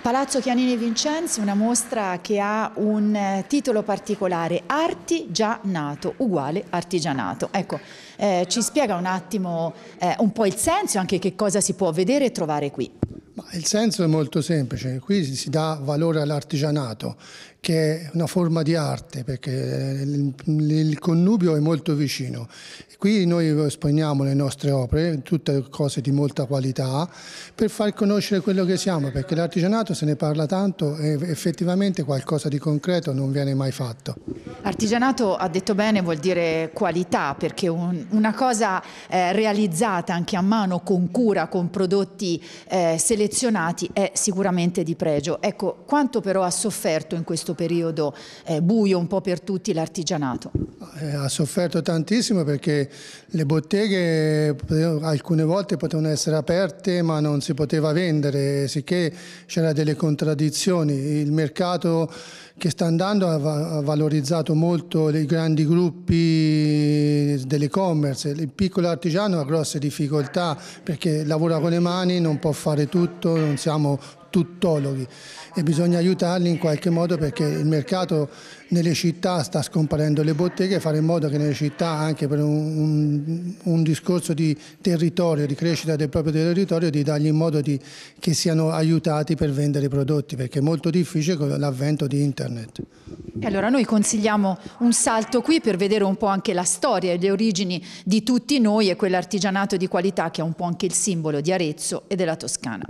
Palazzo Chianini Vincenzi, una mostra che ha un eh, titolo particolare, Artigianato, uguale artigianato. Ecco, eh, ci spiega un attimo eh, un po' il senso anche che cosa si può vedere e trovare qui il senso è molto semplice, qui si dà valore all'artigianato, che è una forma di arte, perché eh, il connubio è molto vicino. Qui noi esponiamo le nostre opere, tutte cose di molta qualità, per far conoscere quello che siamo, perché l'artigianato se ne parla tanto e effettivamente qualcosa di concreto non viene mai fatto. Artigianato ha detto bene vuol dire qualità perché un, una cosa eh, realizzata anche a mano con cura, con prodotti eh, selezionati è sicuramente di pregio. Ecco, quanto però ha sofferto in questo periodo eh, buio un po' per tutti l'artigianato? Eh, ha sofferto tantissimo perché le botteghe eh, alcune volte potevano essere aperte ma non si poteva vendere, sicché c'erano delle contraddizioni. Il mercato che sta andando ha valorizzato molto i grandi gruppi dell'e-commerce, il piccolo artigiano ha grosse difficoltà perché lavora con le mani, non può fare tutto, non siamo tuttologhi e bisogna aiutarli in qualche modo perché il mercato nelle città sta scomparendo le botteghe, fare in modo che nelle città anche per un, un, un discorso di territorio, di crescita del proprio territorio, di dargli in modo di, che siano aiutati per vendere i prodotti perché è molto difficile con l'avvento di internet. E allora noi consigliamo un salto qui per vedere un po' anche la storia e le origini di tutti noi e quell'artigianato di qualità che è un po' anche il simbolo di Arezzo e della Toscana.